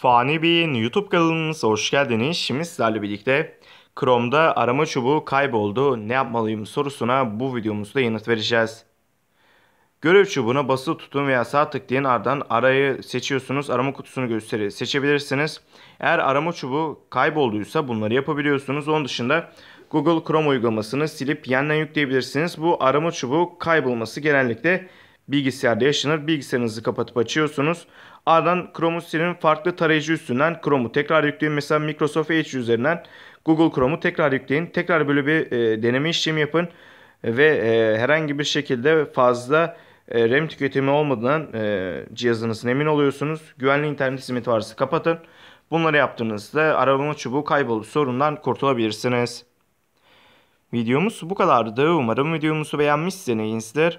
Fani Bey'in YouTube kanalımıza hoş geldiniz. Şimdi sizlerle birlikte Chrome'da arama çubuğu kayboldu ne yapmalıyım sorusuna bu videomuzda yanıt vereceğiz. Görev çubuğuna basılı tutun veya sağ tıklayın ardından arayı seçiyorsunuz. Arama kutusunu gösteri Seçebilirsiniz. Eğer arama çubuğu kaybolduysa bunları yapabiliyorsunuz. Onun dışında Google Chrome uygulamasını silip yeniden yükleyebilirsiniz. Bu arama çubuğu kaybolması genellikle bilgisayarda yaşanır. Bilgisayarınızı kapatıp açıyorsunuz. Ardından Chrome'un senin farklı tarayıcı üstünden Chrome'u tekrar yükleyin. Mesela Microsoft Edge üzerinden Google Chrome'u tekrar yükleyin. Tekrar böyle bir e, deneme işlemi yapın ve e, herhangi bir şekilde fazla e, RAM tüketimi olmadan e, cihazınızın emin oluyorsunuz. Güvenli internet simit varsa kapatın. Bunları yaptığınızda arabanın çubuğu kaybolup sorundan kurtulabilirsiniz. Videomuz bu kadardı. Umarım videomuzu beğenmişsinizdir.